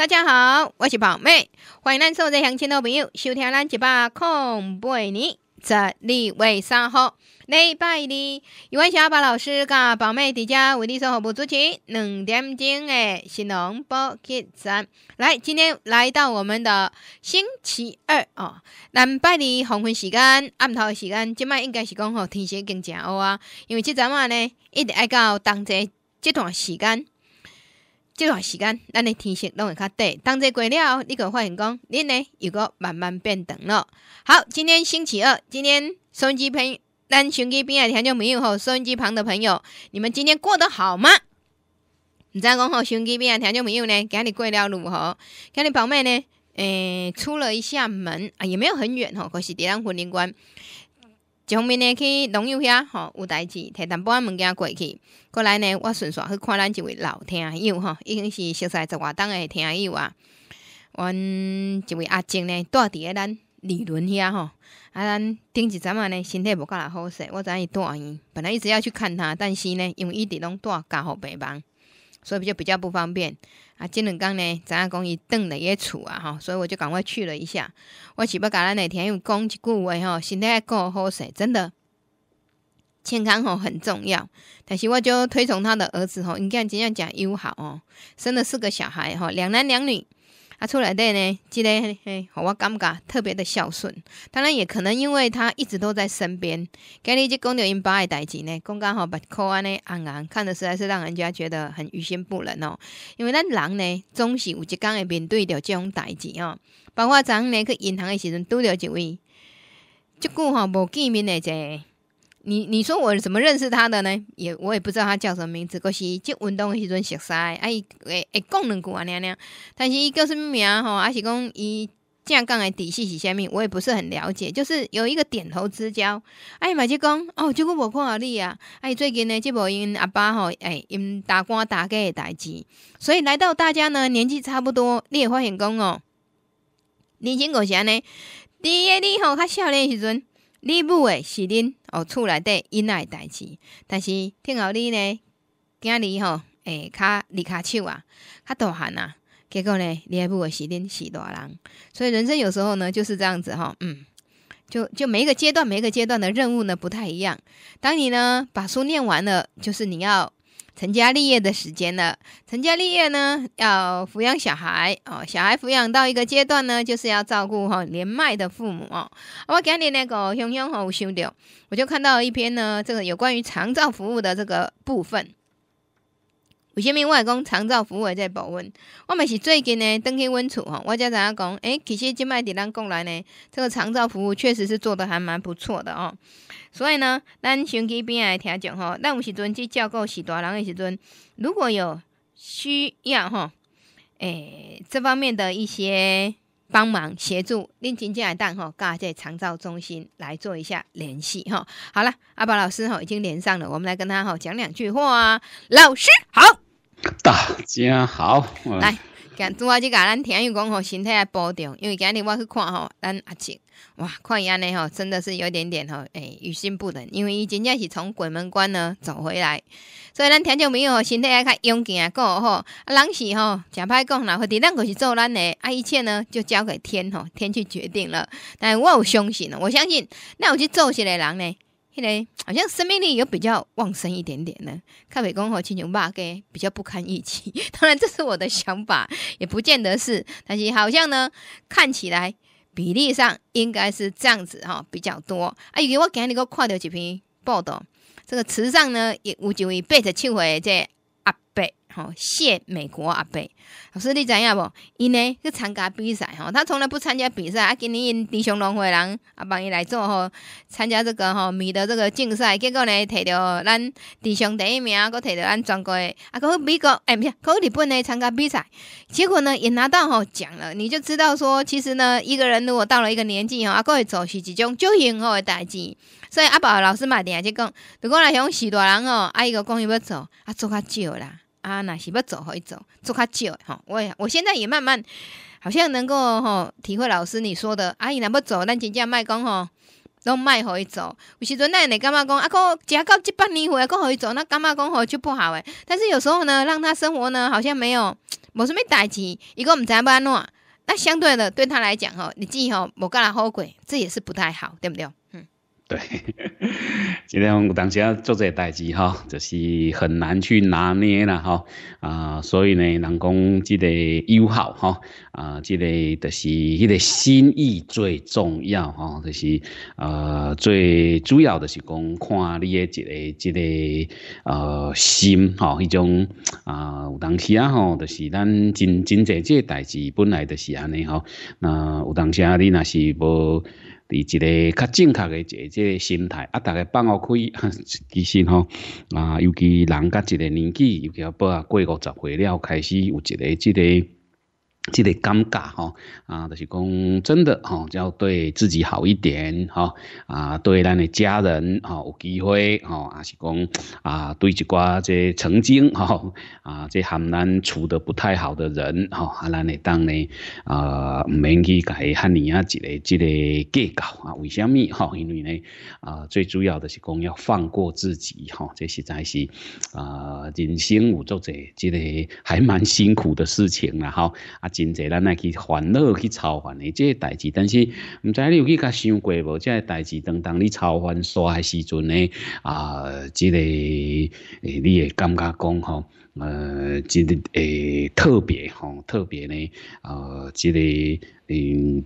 大家好，我是宝妹，欢迎咱所有乡亲的朋友收听咱一百空八年，十二月三号礼拜二有小宝老师甲宝妹在家为你生活务主持，两点钟诶，新农博客栈。来，今天来到我们的星期二哦，咱拜二黄昏时间、暗头时间，今摆应该是讲吼天时更正恶啊，因为这阵啊呢一直爱到同齐这段时间。这段时间，咱的天线拢会较短，当这过了，你可发现讲，恁呢又个慢慢变长了。好，今天星期二，今天收音机旁咱收音机边的听众朋友吼，收音机旁的朋友，你们今天过得好吗？你在讲吼，收音机边的听众朋友呢，今日过了如何？今日宝妹呢？诶，出了一下门啊，也没有很远吼，可是伫咱婚姻关。一方面呢去龙友遐吼，有代志，摕淡薄仔物件过去。过来呢，我顺续去看咱一位老听友吼，已经是熟悉十外档的听友啊。阮一位阿静呢，住伫诶咱丽伦遐吼。啊，咱顶一阵仔呢，身体无够偌好势，我知影伊住伊。本来一直要去看他，但是呢，因为伊伫拢住家好白忙。所以就比较不方便啊！今日刚呢，咱阿公伊动了也厝啊哈，所以我就赶快去了一下。我是不甲咱哪天又讲一句话吼，身体够过好势，真的健康吼很重要。但是我就推崇他的儿子吼，应该怎样讲友好哦，生了四个小孩哈，两男两女。啊，厝内底呢，即个嘿，我感觉特别的孝顺。当然，也可能因为他一直都在身边，今日即讲到因爸的代志呢。讲公吼把可安尼昂昂看着实在是让人家觉得很于心不忍哦。因为咱人呢，总是有一天会面对着即种代志哦。包括昨昏呢去银行诶时阵，拄着一位即久吼无见面诶者。你你说我怎么认识他的呢？也我也不知道他叫什么名字，可是即运动的时阵熟识，伊会会讲两句啊，娘娘，但是伊叫什么名吼，阿是讲伊正讲的底细是虾物，我也不是很了解，就是有一个点头之交，啊伊嘛就讲哦，即久无看到你啊，啊伊最近呢，即无因阿爸吼，哎，因打官打家的代志，所以来到大家呢，年纪差不多，你会发现讲哦，年轻狗是安尼，第一你吼较少年的时阵。你不诶是恁哦，厝内底因诶代志，但是听候你呢，今日吼，诶，较立卡手啊，较大汉啊，结果呢，你不诶是恁是大人，所以人生有时候呢就是这样子吼，嗯，就就每一个阶段每一个阶段的任务呢不太一样，当你呢把书念完了，就是你要。成家立业的时间了，成家立业呢要抚养小孩哦，小孩抚养到一个阶段呢，就是要照顾哈年迈的父母哦。我讲你那个熊熊和兄弟，我就看到一篇呢，这个有关于长照服务的这个部分。有虾米外公长照服务在保温？我们是最近呢登去温厝吼，我家仔阿公哎，其实今卖伫咱国内呢，这个长照服务确实是做的还蛮不错的哦。所以呢，咱手机边来听讲吼，那有时阵去照顾许多人的时阵，如果有需要哈，哎，这方面的一些帮忙协助，敬请来电吼，告下在长照中心来做一下联系吼。好了，阿宝老师吼已经连上了，我们来跟他吼讲两句话。老师好。大家好，来，今主要即个咱听友讲吼，身体要保重。因为今日我去看吼，咱阿叔哇，看伊安尼吼，真的是有点点吼，诶于心不忍。因为伊真正是从鬼门关呢走回来，所以咱听众朋友吼，身体爱较勇敢个吼。啊，人是吼，诚歹讲，啦，会的，咱可是做咱诶啊，一切呢就交给天吼，天去决定了。但我有相信哦我相信，那有去做些个人呢。咧，好像生命力有比较旺盛一点点呢。咖啡工和青牛爸给比较不堪一击，当然这是我的想法，也不见得是。但是好像呢，看起来比例上应该是这样子哈，比较多。啊，哎，我给你个看到一篇报道，这个池上呢也有几位背着手的这阿伯。好，谢美国阿伯老师，你知影不？伊呢去参加比赛，吼，他从来不参加比赛啊。今年因弟兄轮回人啊，帮伊来做吼，参加这个吼米的这个竞赛，结果呢，摕到咱弟兄第一名，还摕到咱全国的。啊，哥美国哎，毋是，阿哥日本来参加比赛，结果呢也拿到吼奖了。你就知道说，其实呢，一个人如果到了一个年纪，吼，啊，哥会做是一种就幸福的代志。所以阿宝老师嘛，定啊，就讲，如果来香港许多人吼，伊一个伊要做，啊，做较少啦。啊，那是要走好一走，做较少吼。我我现在也慢慢好像能够吼体会老师你说的，阿姨若要走，咱真正卖工吼都卖可以走。有时阵那会感干妈啊，阿食只要到七八年回来，够可以走。那干妈吼就不好诶。但是有时候呢，让他生活呢，好像没有无 什么代志，伊个毋知安怎那相对的对他来讲吼，日子吼无干啦后悔，这也是不太好，对不对？对，即 种有当时做这个代志哈，就是很难去拿捏啦哈啊，所以呢，人讲即个友好哈啊，即个就是迄个心意最重要吼，就是呃最主要的是讲看你的一个即个呃心哈，一种啊有当时啊吼，就是咱真真即这代志本来就是安尼哈，那有当时你那是不。一个较正确诶一个心态，啊，逐个放落开，其实吼，啊，尤其人甲一个年纪，尤其啊过五十岁了，开始有一个即个。即个尴尬吼啊，就是讲真的吼，要对自己好一点吼啊，对咱的家人吼有机会吼，啊是讲啊，对一寡即曾经吼啊，即含咱处得不太好的人吼，啊咱来当呢啊，毋免去伊汉年啊一个即个计较啊，为虾米吼？因为呢啊，最主要的是讲要放过自己吼，即实在是啊人生有做者即个还蛮辛苦的事情啦吼啊。真侪咱来去烦恼去操烦的这个代志，但是唔知你有去甲想过无？这个代志当当你操烦煞的时阵呢，啊，即个诶你会感觉讲吼，呃，即个诶特别吼，特别呢，呃，即个嗯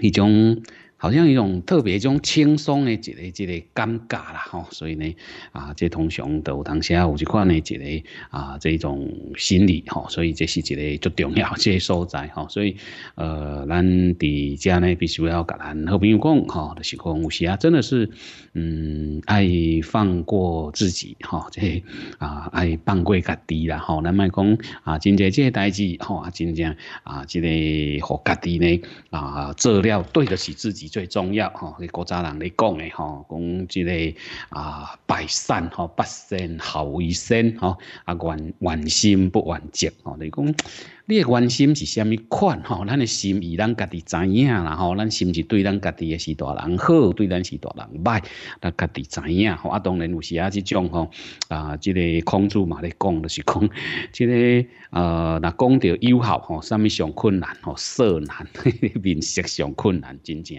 一种。好像一种特别一种轻松的一个一个尴尬啦吼，所以呢啊，这通常都当下有一款呢一个啊这种心理吼，所以这是一个最重要 这些所在吼，所以呃，咱伫这呢必须要甲咱好朋友讲吼，就是讲有时啊，真的是嗯爱放过自己吼，这啊爱放过家己啦吼，咱卖讲啊，真正这些代志吼啊，真正啊这个互家己呢啊做了对得起自己。最重要嚇，你國家人你講嘅讲講之類啊，百善嚇不善後为先嚇，啊完完心不完結嚇，你講。你诶关心是虾米款吼？咱诶心意，咱家己知影啦吼。咱心是对咱家己诶是大人好，对咱是大人歹，咱家己知影吼。啊，当然有时啊，即种吼，啊，即个孔子嘛咧讲，就是讲，即个呃，若讲着友好吼，虾米上困难吼，色难，面色上困难，真正。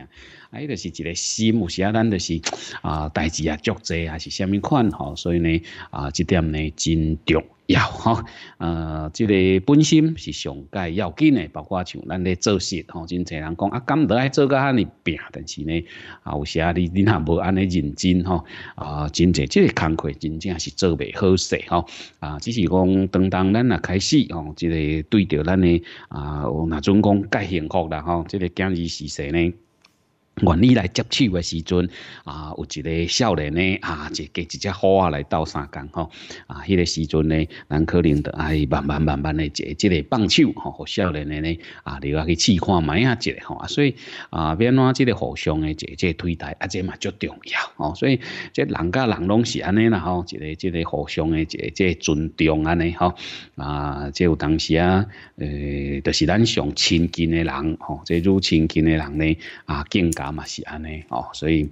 哎，就是一个心，有时啊，咱就是啊，代志啊，足济啊，是虾米款吼，所以呢，啊，即点呢，真重要吼。呃，即个本心是上界要紧诶，包括像咱咧做事吼，真济人讲啊，甘得爱做甲安尼拼，但是呢，啊，有时啊，你你若无安尼认真吼，啊，真济即个工课真正是做袂好势吼。啊，只是讲当当咱啊开始吼，即个对着咱诶啊，若阵讲介幸福啦吼，即个今日是谁呢？愿意来接手的时阵，啊，有一个少年呢，啊，就加一只啊来斗三工吼，啊，迄个时阵呢，咱可能的，爱慢慢慢慢嘞，即即个放手吼，和少年的呢，啊，留下去试看下一下，吼，啊，所以啊，变安即个互相的，即即推台，啊，即嘛足重要，吼，所以即人甲人拢是安尼啦，吼，一个即个互相的，即即尊重安尼，吼，啊，即有当时啊，诶，就是咱上亲近的人，吼，即愈亲近的人呢，啊，更加。啊，嘛是安尼哦，所以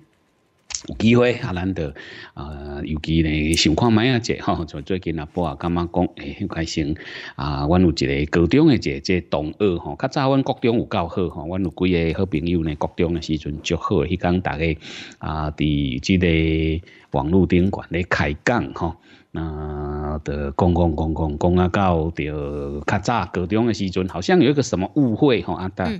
有机会啊，咱着啊，尤其呢，想看卖啊，者吼，像 最近啊，波啊，感觉讲诶，很开心。啊，阮有一个高中诶，者，即同喔吼，较早阮高中有够好吼，阮有几个好朋友呢，高中诶时阵就好，迄工逐个啊，伫即个网络顶管咧开讲吼。啊，的讲讲讲讲讲啊，到着较早高中诶时阵，好像有一个什么误会吼啊，但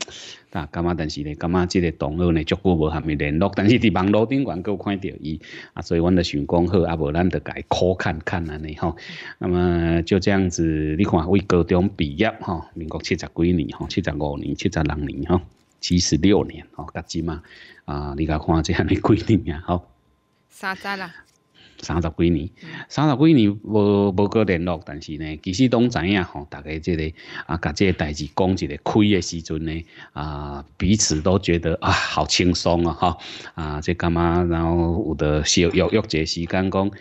但干嘛？但是咧，干嘛？即个同学咧，足久无下伊联络，但是伫网络顶管够看到伊，啊，所以阮就想讲好，啊，无咱著改苦看看安尼吼。那么就这样子，你看，为高中毕业吼，民国七十几年吼，七十五年、七十六年吼，七十六年吼，噶只嘛啊，你甲看即样诶规定呀吼。三吒啦？三十几年，三十几年无无个联络，但是呢，其实都知影吼，大概这个啊，把这代志讲一个开的时阵呢，啊，彼此都觉得啊，好轻松啊哈，啊，这干嘛？然后有的约约一个时间讲？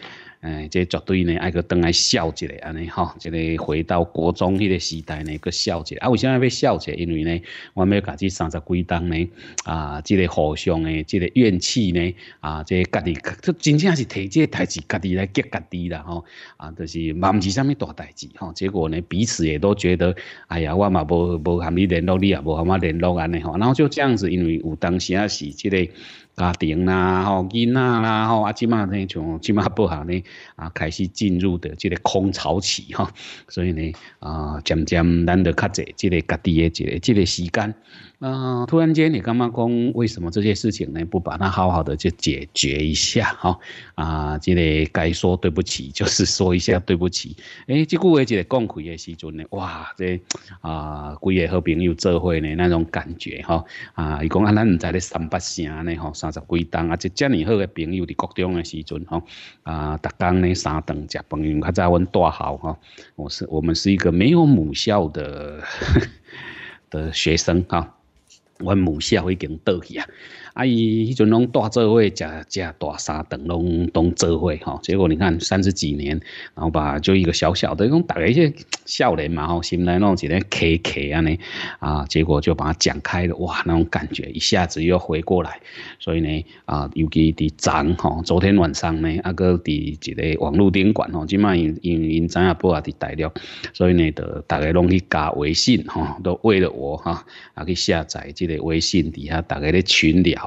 哎，这绝对呢，爱去当爱笑一下安尼吼，这个回到国中迄个时代呢，个笑下。啊，为什么要笑下？因为呢，我要家己三十几当呢，啊，这个互相的这个怨气呢，啊，这家己，这真正是即这代志，家己来激家己啦吼。啊，就是嘛毋是啥物大代志吼。结果呢，彼此也都觉得，哎呀，我嘛无无含你联络你，也无含我联络安尼吼。然后就这样子，因为有当时啊是这个家庭啦，吼，囡仔啦，吼，啊，即嘛呢，像即嘛不好呢。啊，开始进入的这个空巢期哈，所以呢，啊，渐渐咱就较侪这个家己的这个这个时间。嗯，突然间你干嘛工？为什么这些事情呢？不把它好好的就解决一下哈？啊，记个、该说对不起，就是说一下对不起。哎，即个话一个共开的时阵呢，哇，这啊，规个好朋友做伙呢，那种感觉哈？啊，伊讲啊，咱唔在咧三八城呢，吼，三十几档啊，即这么好的朋友伫高中的时阵，吼，啊，逐天呢三顿食饭友较早稳多好哈？我是我们是一个没有母校的 的学生哈。阮母校已经倒去啊。阿姨迄阵拢大社会，食食大三顿拢拢社会吼，结果你看三十几年，然后吧，就一个小小的，拢大概些少年嘛吼，心内弄起来开开安尼，啊，结果就把它讲开了，哇，那种感觉一下子又回过来。所以呢，啊，尤其伫昨吼，昨天晚上呢，啊个伫一个网络宾馆吼，即卖因因因张影伯啊伫大陆，所以呢，都大家拢去加微信吼，都为了我哈，啊去下载即个微信底下大家咧群聊。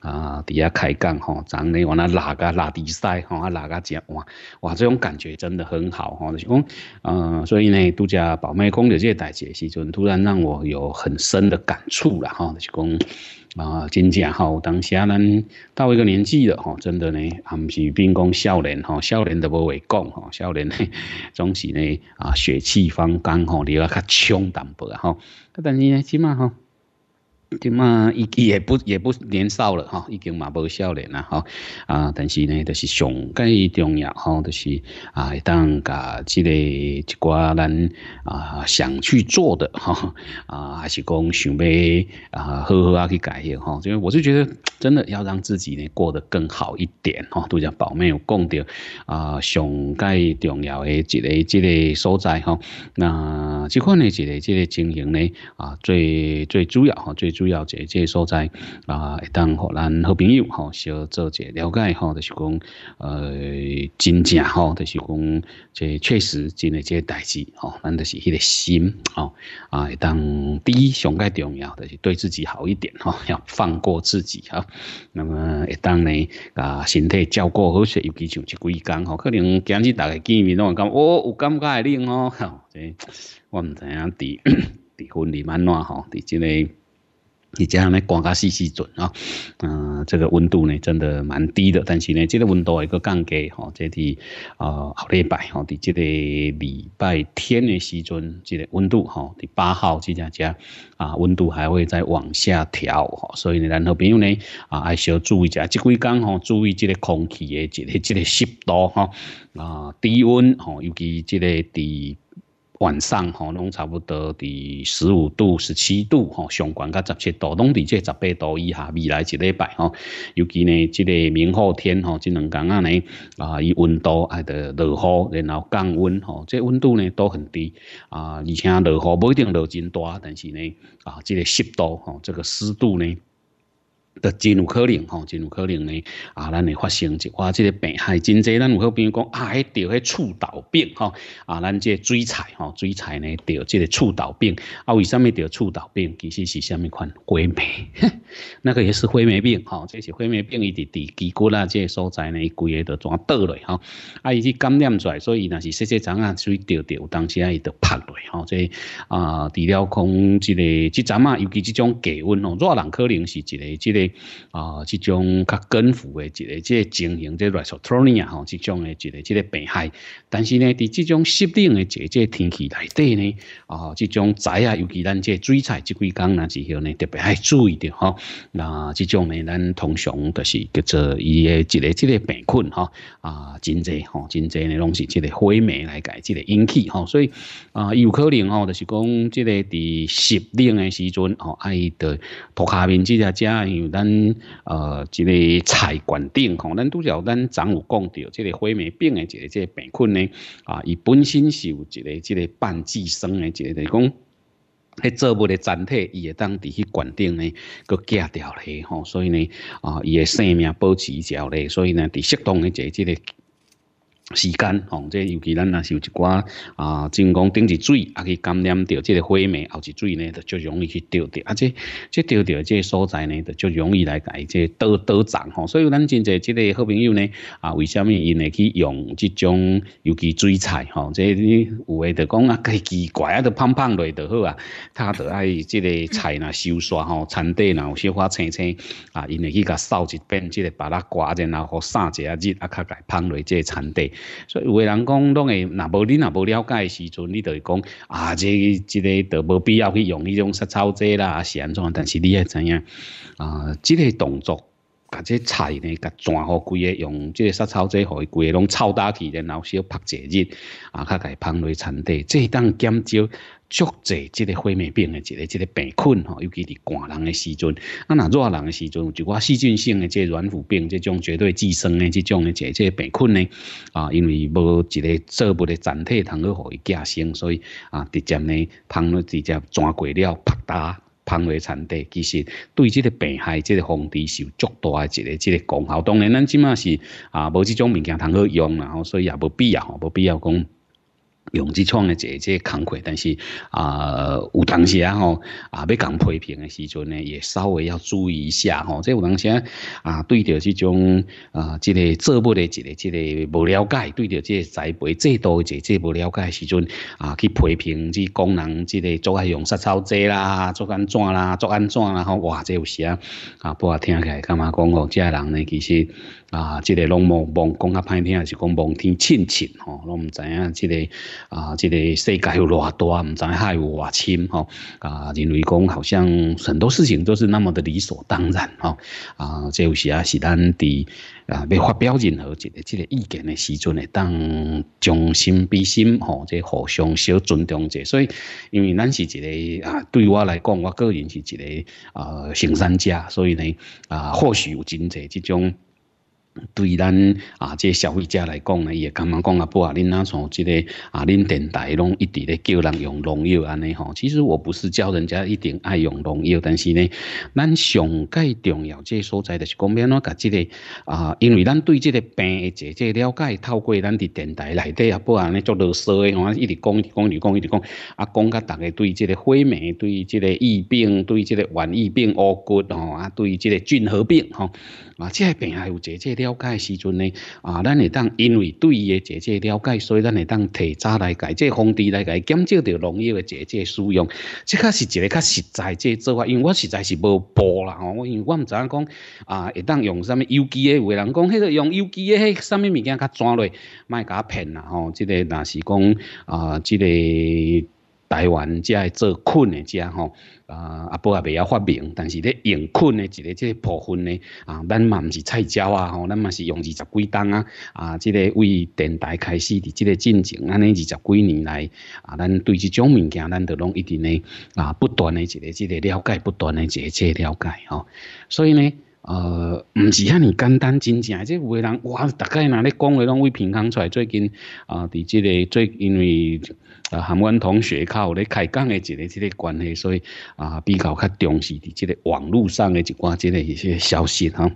啊，底下开讲吼，昨年我那拉个拉地晒吼，啊拉个讲哇哇，这种感觉真的很好吼，就是讲呃，所以呢，度假宝妹公有这代志时阵，突然让我有很深的感触了哈，就是讲啊，真正吼，当下咱到一个年纪了吼，真的呢，还不是兵工笑脸吼，笑脸都不话讲吼，笑脸总是呢啊，血气方刚吼，聊啊较冲淡薄啊哈，啊，但是呢，起码哈。点嘛，已也不也不年少了哈，已经嘛不少年啦哈啊！但是呢，就是上计重要哈，就是啊，当甲即个一寡咱啊想去做的哈啊，还是讲想要啊好好啊去改变哈，因为我就觉得真的要让自己呢过得更好一点哈，都讲宝妹有供着啊，上计重要的一个之个所在哈，那这款呢一个之个经营呢啊最最主要哈最。主要一个即个所在，啊，会当互咱好朋友吼，小做者了解吼，就是讲，呃，真正吼，就是讲，即确实真诶，即代志吼，咱就是迄个心吼，啊，会当第一上个重要，就是对自己好一点吼，要放过自己哈。那么会当呢，啊，身体照顾好些，尤其像即几工吼，可能今日大家见面拢讲，哦，我感觉会吼，这我毋知影伫伫婚礼安怎吼，伫即个。而且呢，刮个时时准啊，嗯，这个温度呢，真的蛮低的，但是呢，这个温度会个降低吼，这是啊后礼拜吼，第这个礼拜天的时阵，这个温度吼，第八号这家家啊，温度还会再往下调哈，所以呢，然后朋友呢啊，还是要注意一下，即几工吼，注意这个空气的这个这个湿度哈啊，低温吼，尤其这个伫。晚上吼拢差不多伫十五度十七度吼，上关噶十七度拢伫即十八度以下。未来一礼拜吼，尤其呢即个明后天吼，即两天啊呢啊，伊温度还得落雨，然后降温吼，即温度呢都很低啊，而且落雨不一定落真大，但是呢啊，即个湿度吼，这个湿度呢。就真有可能吼，真有可能呢啊，咱会发生一寡即个病害，真济咱有可比如讲啊，迄着迄厝倒病吼啊，咱即水菜吼水菜呢着即个厝倒病啊，为什咪着厝倒病？其实是虾米款灰霉，那个也是灰霉病吼，这是灰霉病伊伫伫基骨啦，即个所在呢，规个都全倒落吼，啊伊去感染出来，所以若是说说怎啊，水着着，有当时啊伊着拍落吼，即啊除了空即个即阵啊，尤其即种低温吼，热人可能是一个即个。啊，这种较根腐的一个即个情形，即 r e s t a t r n i a 吼，这种的一个即个病害。但是呢，在这种湿冷的这个即个天气内底呢，啊，这种仔啊，尤其咱即个水菜这几日，呢之后呢，特别爱注意啲，吼。啊、这种呢，咱通常就是叫做伊嘅一个即个病菌，哈，啊，真多，吼，真多，呢，拢是即个灰霉来解，即个引起，哈，所以啊，有可能，哦，就是讲，即个喺湿冷的时准，哦，爱的涂下面只只只。咱呃，一个菜馆顶，吼，咱拄像咱上有讲到，即个灰霉病的一个即个病菌呢，啊，伊本身是有一个即个半寄生的，就是讲，迄作物的整体，伊会当伫迄管顶呢，佮寄掉咧吼，所以呢，啊，伊的生命保持着咧，所以呢，伫适当的个即个。时间吼，即尤其咱是有一寡啊，真攻顶一水啊，去感染着即个灰霉后一水呢，就就容易去掉掉，啊，即即掉掉即个所在呢，就就容易来改即倒倒长吼。所以咱真侪即个好朋友呢，啊，为什么因会去用即种尤其水菜吼？即呢有诶，着讲啊，加奇怪啊，着胖胖落就好啊。他着爱即个菜呐，收刷吼，田地呐，有小花青青啊，因为去甲扫一遍，即个把它刮然后和晒一下日啊，较改胖落即个田地。所以有个人讲，拢会，那无你那无了解时阵，你就会讲啊，这这个都无必要去用那种杀草剂啦、啊，是安怎？但是你也知影啊，这个动作，甲这菜呢，甲全好规个用这个杀草剂，互伊个的拢超大体，然后小拍一日啊，较该放落产地，这当减少。足济即个灰霉病诶，即个即个病菌吼，尤其伫寒人诶时阵，啊，若热人诶时阵，就我细菌性诶即软腐病，即种绝对寄生诶，即种诶一个即病菌呢，啊，因为无一个作物诶整体通去互伊寄生，所以啊，直接呢，通了直接全过了，啪嗒，喷落田地，其实对即个病害，即个防治是有足大诶一个这个功效。当然，咱即满是啊，无即种物件通去用啦，所以也无必要，无必要讲。用之创的这个工课，但是啊，有当时啊吼啊，要讲批评的时阵呢，也稍微要注意一下吼。这有当时啊，啊，对着这种啊，这个做物的一个这个无了解，对即这栽培制度的这这无了解的时阵啊，去批评即工人之个做爱用杀草剂啦，做安怎啦，做安怎啦，吼哇，这有时啊，啊，不啊听起来干嘛？讲我家人呢，其实。啊！即个拢望望，讲较歹听，是讲望天亲亲吼，拢毋知影即个啊！即个世界有偌大，毋知海有偌深，吼。啊，认为讲好像很多事情都是那么的理所当然，哦，啊，有时啊，是咱伫啊，要发表任何一个即个意见的时阵咧，当将心比心，吼，即互相小尊重者，所以因为咱是一个啊，对我来讲，我个人是一个啊行善者，所以呢啊，或许有真侪即种。对咱啊，这消费者来讲呢，也刚刚讲啊，不啊，恁那从即个啊，恁电台拢一直咧叫人用农药安尼吼。其实我不是教人家一定爱用农药，但是呢，咱上个重要这所在就是讲，免怎甲即个啊，因为咱对即个病的姐，即了解透过咱伫电台内底啊，不啊，咧作啰嗦诶，我一直讲，一直讲，一直讲，一直讲。啊，讲甲大家对即个灰霉，对即个疫病，对即个顽疫病恶骨吼，啊，对即个菌合并吼。啊，即个病也有姐姐了解时阵呢，啊，咱会当因为对伊个姐姐了解，所以咱会当提早来解，即个防治来解，减少着农药个姐姐使用，即个是一个较实在即个做法。因为我实在是无播啦吼，我因为我唔知影讲啊，会当用什么有机诶？有人讲，迄个用有机诶，啥物物件较转来，卖甲骗啦吼。即个若是讲啊，即个台湾即个做困诶，即吼。啊，阿波也未晓发明，但是咧用菌的一个即个部分咧，啊，咱嘛毋是菜鸟啊吼，咱嘛是用二十几冬啊，啊，即个为电台开始伫即个进程，安尼二十几年来，啊，咱对即种物件，咱都拢一定咧啊，不断的一个即个了解，不断的即个了解吼，所以呢。呃，唔是遐尼简单，真正即有个人哇，大概若咧讲话拢为平衡出来。最近啊，伫即个最因为啊，含阮同学较有咧开讲的一个即个关系，所以啊，比较较重视伫即个网络上的一寡即个一些消息哈。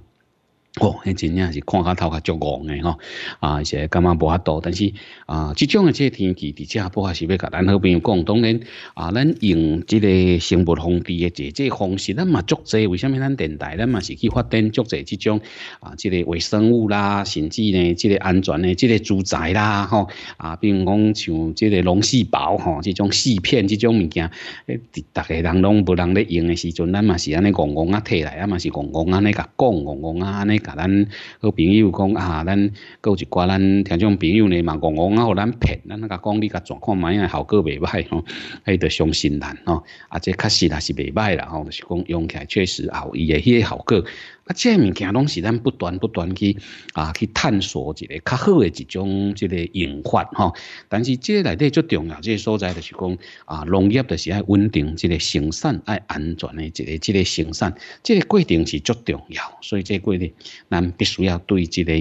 哦，迄真正是看较头壳足戆诶吼，啊，是感觉无遐多，但是啊，即种诶即天气伫遮，不也是要甲咱好朋友讲，当然啊，咱用即个生物防治诶即即方式，咱嘛足济，为虾米咱电台，咱嘛是去发展足济即种啊，即个微生物啦，甚至呢，即个安全诶，即个住宅啦，吼，啊，比如讲像即个农事宝吼，即种细片，即种物件，诶，大家人拢无人咧用诶时阵，咱嘛是安尼戆戆啊摕来，啊嘛是戆戆安尼甲讲，戆戆啊安尼。甲咱好朋友讲啊，咱有一寡咱听众朋友呢嘛，戆戆啊，互咱骗，咱甲讲你甲状况买个效果未歹吼，迄个相信咱吼，啊，即确实也是未歹啦吼，是讲用起来确实有伊个迄个效果。啊，这物件拢是咱不断不断去啊去探索一个较好的一种这个用发吼。但是这内底最重要，这所在就是讲啊，农业就是爱稳定，这个生产爱安全的一个这个生产，这个过程是最重要。所以这个过程，咱必须要对这个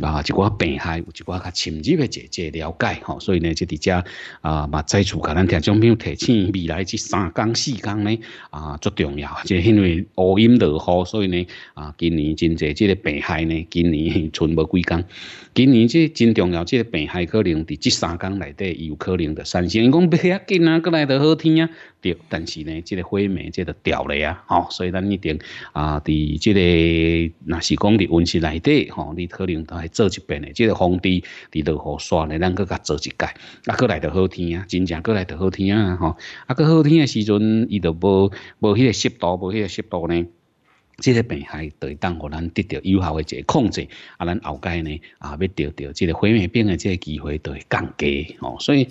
啊一寡病害有一寡较深入的一个了解吼。所以呢，即伫遮啊嘛，在座甲咱听众朋友提醒未来这三工四工呢啊，最重要，就因为乌阴落雨，所以呢啊。今年真济，即个病害呢？今年存无几工。今年即真重要，即个病害可能伫即三工内底，有可能的。三伊讲不要紧，仔过来的好天啊。对，但是呢，即个花苗即就掉了啊。哦，所以咱一定啊，伫即个那是讲伫温室内底，吼，你可能在做一遍的，即个防治伫落雨刷的，咱搁甲做一届。啊，过来的好天啊，真正过来的好天啊，吼，啊，搁好天的时阵，伊就无无迄个湿度，无迄个湿度呢。即个病害都会当互咱得到有效诶一个控制，啊，咱后盖呢啊，要得到即个灰霉病诶即个机会都会降低吼，所以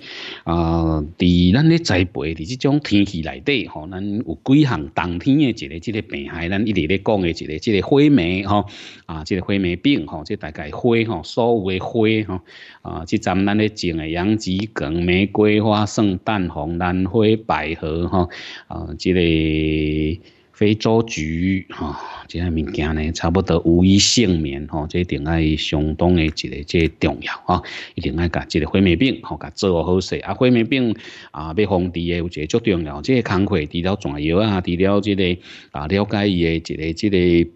啊，伫咱咧栽培伫即种天气内底吼，咱有几项冬天诶一个即个病害，咱一直咧讲诶一个即个灰霉吼，啊，即个灰霉病吼，即大概灰吼，所有诶灰吼，啊，即阵咱咧种诶洋桔梗、玫瑰花、圣诞红、兰花、百合吼，啊，即个。非洲菊，吼，即个物件呢，差不多无一幸免，吼，即一定爱相当的一个这重要，吼，一定爱甲即个花蜜病，吼，甲做好势。啊，花蜜病啊，要防治的有一个足重要，这工课除了抓药啊，除了这个啊，了解伊的一个这个。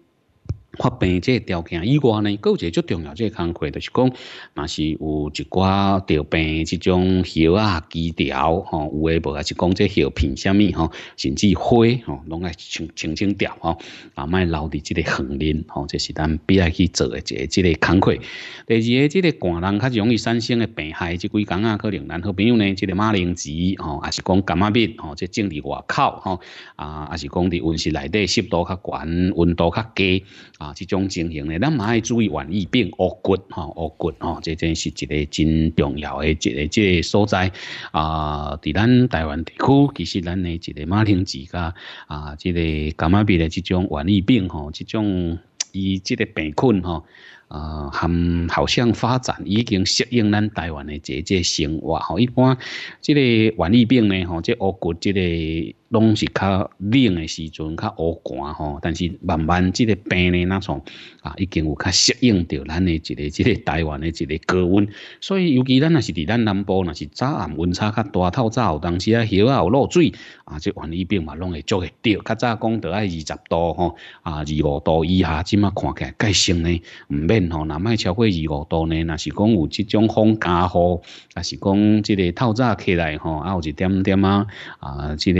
发病即个条件以外呢，有一个足重要即个康溃，就是讲，若是有一寡得病，即种药啊、治条吼，有诶无，也是讲即药品虾米吼，甚至花吼，拢爱清清清掉吼，啊，卖留伫即个横林吼，即是咱必要去做诶一个即个工溃。第二个即个寒人较容易产生诶病害，即几工啊可能，咱好朋友呢，即个马铃薯吼，也是讲感冒病吼，即种伫外口吼，啊，也是讲伫温室内底湿度较悬，温度较低。啊，这种情形嘞，咱嘛要注意瘟疫病恶菌哈，恶菌哈，这真是一个真重要的一个这所在啊。在咱台湾地区，其实咱的一个马铃薯噶啊，这个感冒病的这种瘟疫病吼，这种以这个病菌吼。啊，含好像发展已经适应咱台湾的一个生活。吼。一般即个顽疫病咧，嗬，即恶骨即个拢是较冷的时阵较恶寒。吼，但是慢慢即个病呢那种啊，已经有较适应到咱的一个即个台湾的一个高温。所以尤其，咱啊是伫咱南部，那是早暗温差较大，透早有当时啊，夜啊有落水，啊，即顽疫病嘛，拢会做得到。较早讲得爱二十度，吼，啊，二五度以下，即嘛看起来计升咧唔免。吼，若卖超过二五度呢？若是讲有即种风加雨，也是讲即个透早起来吼，啊，有一点点啊，啊，即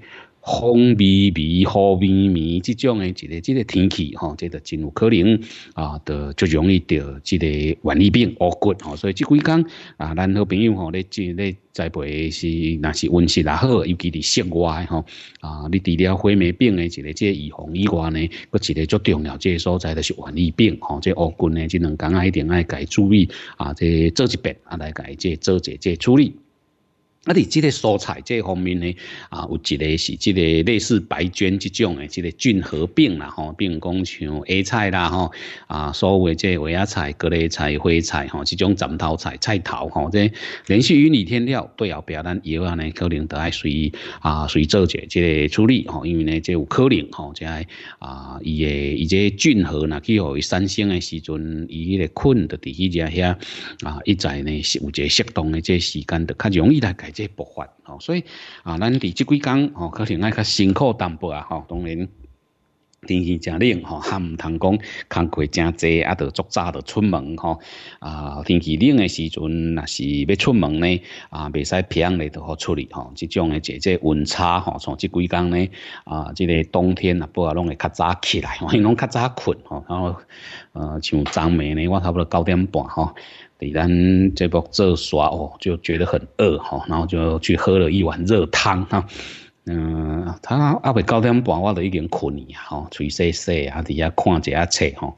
个。风微微、雨微微，这种的，一个、这个天气，吼，这个真有可能啊，就就容易得这个顽皮病、恶菌，吼。所以这几天啊，咱好朋友吼，咧这咧栽培是，那是温室也好，尤其是室外吼啊，你除了花霉病的，一个这预防以外呢，搁一个最重要，这所在就是顽皮病，吼。这恶菌呢，两天啊一定要家注意啊，这做一遍啊，来该这做几这处理。啊！你即个蔬菜这方面呢，啊，有一个是即个类似白菌即种诶，即个菌合并啦吼，并讲像 A 菜啦吼，啊，所谓即维亚菜、各类菜、花菜吼，即种斩头菜、菜头吼，即连续淤泥添料，对后壁咱药呢可能都爱随啊随做者即个处理吼，因为呢即有可能吼，即啊伊诶伊即菌核呐，去互伊产生诶时阵，伊个菌着伫迄只遐啊，一在呢是有一个适当诶即时间，着较容易来改。即爆发吼，所以啊，咱伫即几工吼，可能爱较辛苦淡薄啊吼。当然，天气真冷吼，还唔通讲工作真济，啊，着足早着出门吼。啊，天气冷诶时阵，若是要出门呢，啊，未使平咧着好处理吼。即种诶，即即温差吼，从即几工呢啊，即个冬天啊，不啊，拢会较早起来，因为拢较早困吼。然后，呃，像昨暝呢，我差不多九点半吼。伫咱这部做耍哦，就觉得很饿吼，然后就去喝了一碗热汤哈。嗯，他阿伯高点半，我都已经困去吼，吹洗洗啊，底下看一下册吼，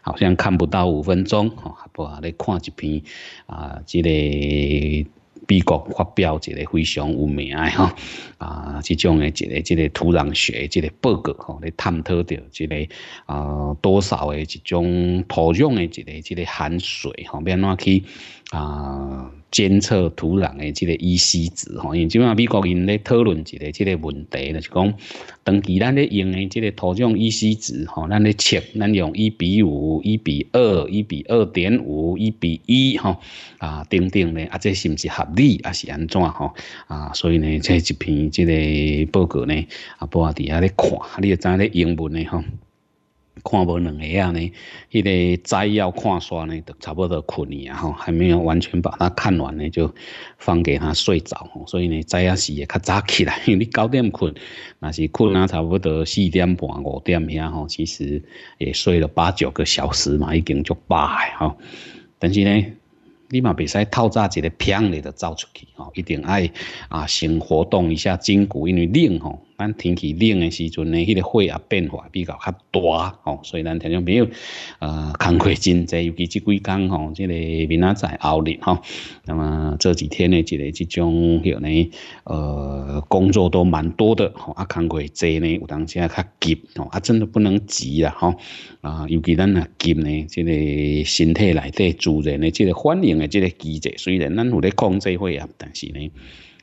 好像看不到五分钟吼，不咧看一篇啊这个。美国发表一个非常有名诶 吼，啊，这种诶一个、一个土壤学诶一个报告吼，来探讨着一个啊多少诶一种土壤诶一个、一个含水吼，要安怎去？啊，监测土壤的这个 E C 值吼，因为即本美国人咧讨论一个这个问题就是讲当期咱咧用的这个土壤 E C 值吼，咱咧测，咱用一比五、一比二、一比二点五、一比一吼啊，等等咧，啊，这是不是合理，还是安怎吼？啊，所以呢，这一篇这个报告呢，啊，不阿弟阿咧看，你也知咧英文的吼。看无两个啊呢，迄个摘要看煞呢，就差不多困去啊吼，还没有完全把它看完呢，就放给他睡着吼。所以呢，摘要时也较早起来，因 为你九点困，那是困啊差不多四点半五点遐吼，其实也睡了八九个小时嘛，已经足饱吼。但是呢，你嘛袂使透早一个拼咧就走出去吼，一定爱啊先活动一下筋骨，因为冷吼。咱天气冷的时阵呢，迄个火啊变化比较较大哦。所以咱听众朋友，呃，工课真侪，尤其即几工吼，即个明仔载后日吼，那么这几天呢，即个即种迄个呃工作都蛮多的，吼啊工课侪呢，有当啊较急哦，啊真的不能急啦吼，啊，尤其咱啊急呢，即个身体内底自然的即个反应的即个机制，虽然咱有咧控制火啊，但是呢，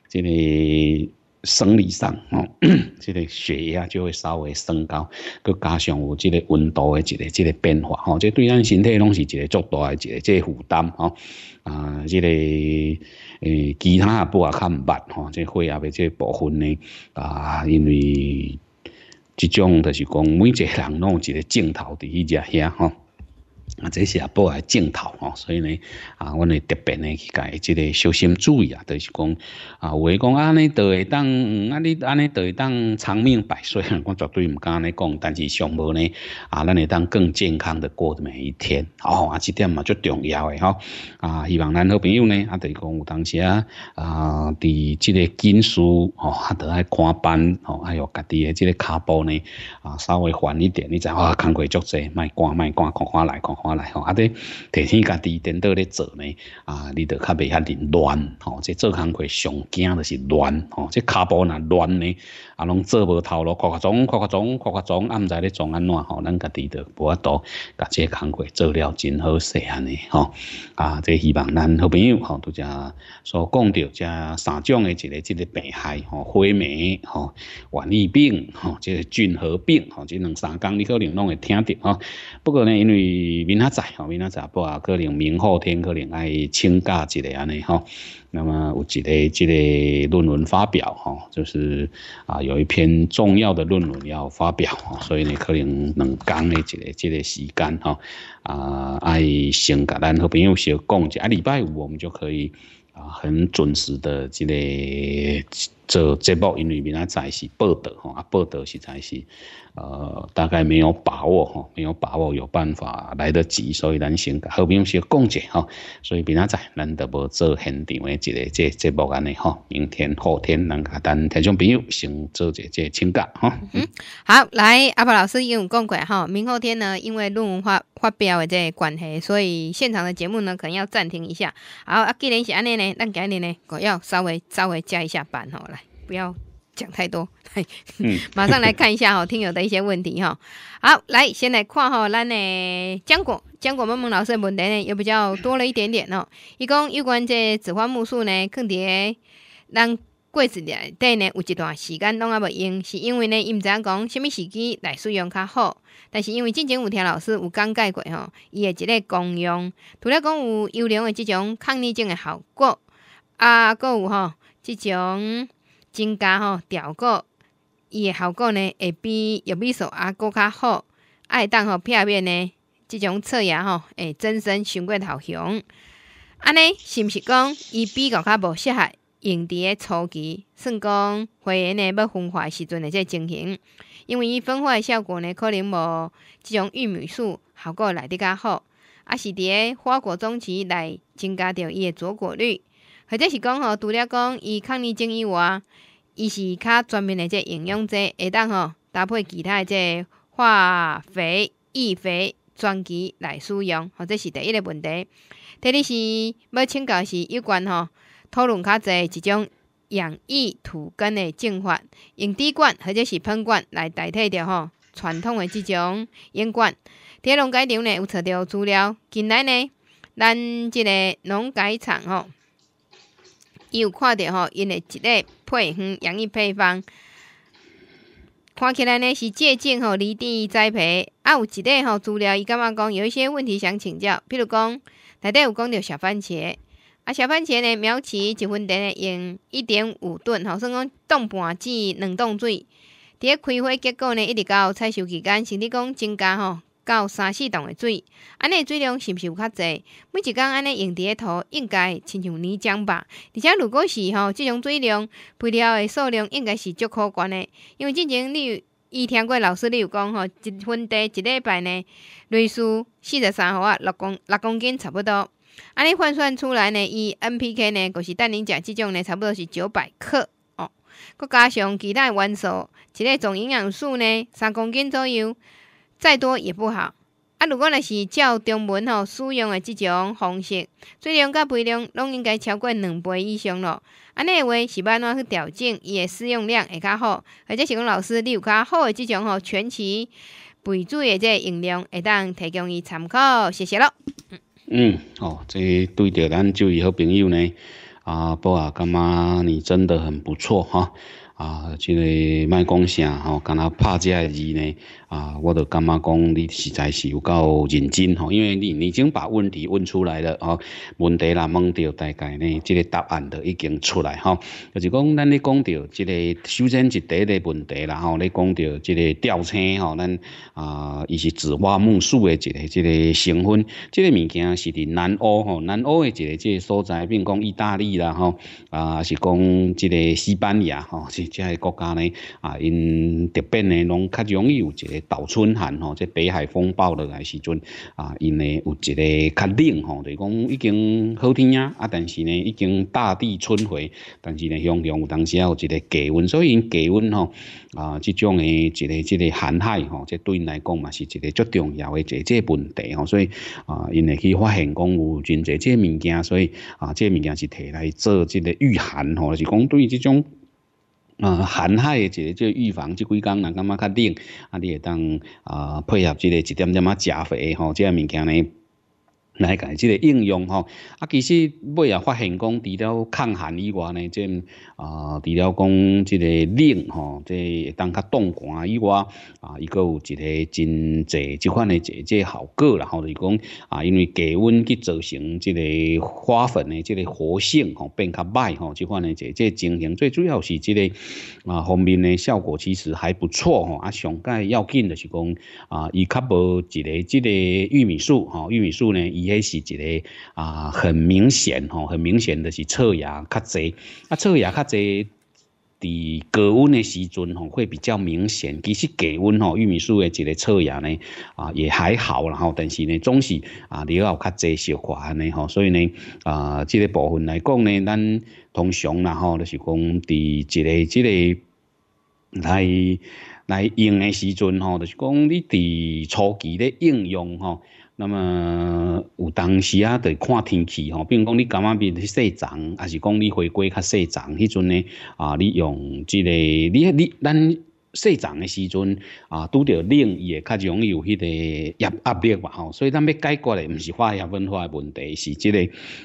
即个。生理上，吼，即 个血压就会稍微升高，佮加上有即个温度的一个即个变化，吼，即对咱身体拢是一个足大一个即负担，吼，啊，即个诶其他也不看唔捌吼，即压诶，即部分呢，啊，因为即种就是讲每一个人拢有一个镜头伫迄只遐，吼。啊，这是啊，不外镜头吼，所以呢，啊，阮嘞特别呢去伊即个小心注意啊，都是讲啊，话讲安尼，倒会当安尼安尼倒会当长命百岁，我绝对毋敢安尼讲，但是上无呢，啊，咱会当更健康的过每一天，哦，啊，即点嘛最重要诶吼，啊，希望咱好朋友呢，啊，就是讲有当时啊，啊，伫即个诊所吼，啊，伫爱看班吼，哎呦，家己诶即个骹步呢，啊，稍微缓一点，你影，哇，工课足济，卖赶卖赶，看看来看。看来吼，啊，伫提醒家己颠倒咧做呢，啊，你著较袂遐乱吼，即做工课上惊着是乱吼，即骹步若乱呢。啊，拢做无头路，扩刮总扩刮总扩刮总啊，毋知咧中安怎吼？咱家己着无法度，甲即个工课做了真好势安尼吼。啊，这希望咱好朋友吼拄则所讲着遮三种诶一个一个病害吼，灰霉吼，顽疫病吼，这菌合病吼，即两三工你可能拢会听着吼。不过呢，因为明仔载吼，明仔仔不啊，可能明后天可能爱请假一个安尼吼。那么有几类几类论文发表哈，就是啊有一篇重要的论文要发表啊，所以呢可能能讲的几类几类时间哈，啊，爱先跟咱和朋友先讲一下，礼拜五我们就可以啊很准时的几类。做节目，因为别人在是报道吼，啊报道实在是，呃大概没有把握吼，没有把握有办法来得及，所以咱先假。好朋友先讲济吼，所以别人在，咱都无做现场的这个这节目安尼吼，明天后天，咱甲同听众朋友先做者这请假吼。嗯，好，来阿伯老师经有共济哈，明后天呢，因为论文发发表的这个关系，所以现场的节目呢可能要暂停一下。好，啊，既然是安尼呢，那今日呢，我要稍微稍微加一下班吼。了。不要讲太多，来，马上来看一下哈，听友的一些问题哈。好，来先来看哦，咱的浆果浆果萌萌老师的问题呢又比较多了一点点哦。伊讲有关这紫花木树呢，坑蝶咱柜子里底呢有一段时间拢阿袂用，是因为呢，伊毋知影讲虾物时机来使用较好。但是因为之前有听老师有讲解过吼，伊的一个功用，除了讲有优良的这种抗逆症的效果，啊，个有吼这种。增加吼，调果，伊诶效果呢，会比玉米素啊搁较好，爱当吼片面呢，即种侧牙吼，会增生伤过头雄。安尼是毋是讲伊比较较无适合用伫诶初期，算讲花园呢要分化时阵诶即情形，因为伊分化诶效果呢可能无即种玉米素效果来得较好，啊是伫诶花果中期来增加着伊诶坐果率，或者是讲吼，除了讲伊抗逆症以外，伊是较全面的即营养剂会当吼搭配其他即化肥、易肥、专机来使用，吼这是第一个问题。第二是要请教是有关吼讨论较济一种养意土根的种法，用滴灌或者是喷灌来代替着吼传统的即种淹灌。这个农改场呢有找到资料近来呢，咱即个农改场吼伊有看着吼因的即个。配方，洋芋配方，看起来呢是借鉴吼离地栽培，啊，有一类吼资料，伊感觉讲有一些问题想请教，譬如讲，内底有讲到小番茄，啊，小番茄呢苗期一分钟呢用一点五吨，吼，算讲冻半至两冻水，伫咧开花结果呢一直到采收期间，是至讲增加吼。到三四桶的水，安尼水量是毋是有较侪？每一工安尼用伫个土，应该亲像泥浆吧？而且如果是吼，即种水量肥料的数量应该是足可观的。因为之前你伊听过老师，你有讲吼，一分地一礼拜呢，类似四十三号啊，六公六公斤差不多。安尼换算出来呢，伊 NPK 呢，就是等恁食即种呢，差不多是九百克哦。佮加上其他元素，一个总营养素呢，三公斤左右。再多也不好啊！如果若是照中文吼，使用的即种方式，水量甲背量拢应该超过两倍以上咯。安尼诶话是要安怎去调整伊的使用量会较好，或者是讲老师你有较好的即种吼全期背注的这用量，会当提供伊参考，谢谢咯。嗯，哦，这对着咱就位好朋友呢，啊，宝啊，干妈，你真的很不错哈！啊，这个麦讲啥吼，感他拍架的字呢？啊，我都感觉讲你实在是有够认真吼，因为你已经把问题问出来了哦。问题啦，问到大概呢，这个答案都已经出来吼。就是讲，咱咧讲到这个，首先是第一个问题啦，吼，咧讲到这个吊车吼，咱啊，伊是紫花木属诶一个，一个成分，这个物件是伫南欧吼，南欧诶一个，这个所在，并讲意大利啦吼，啊，是讲这个西班牙吼，是即些国家咧啊，因特别呢拢较容易有一个。倒春寒吼，即北海风暴落来时阵啊，因为有一个较冷吼，就讲已经好天啊，啊但是呢已经大地春回，但是呢，香港有当时啊有一个低温，所以低温吼啊，即种诶一个即个寒害吼，即对因来讲嘛是一个最重要诶一个问题吼，所以啊，因为去发现讲有真侪即物件，所以啊，即物件是摕来做即个御寒吼，是讲对即种。啊，寒害诶，一个即预防即几工，人感觉较冷，啊，你会当啊配合即个一点点仔食肥吼，即个物件呢。来介即个应用吼，啊，其实尾啊发现讲，除了抗寒以外呢，即啊，除了讲即个冷吼，即会当较冻寒以外，啊，伊个有一个真侪即款诶即即效果，然后是讲啊，因为低温去造成即个花粉诶即个活性吼变较歹吼，即款诶即即情形，最主要是即个啊方面诶效果其实还不错吼，啊，上介要紧的是讲啊，伊较无一个即个玉米树吼，玉米树呢伊。也是一个啊，很明显吼，很明显的是侧芽较侪，啊，侧芽较侪，伫高温的时阵吼会比较明显。其实低温吼，玉米树的一个侧芽呢啊也还好啦吼，但是呢总是啊你要较侪小寡下吼，所以呢啊这个部分来讲呢，咱通常啦吼就是讲伫一个即个来来用的时阵吼，就是讲你伫初期的应用吼。那么有当时啊，得看天气吼，比如讲你感冒病去生长，还是讲你回归较生长，迄阵呢，啊，你用之个你你咱。西长诶时阵，啊，拄着冷，也较容易有迄个压压力嘛吼。所以，咱要解决诶毋是化学文化嘅问题，是即个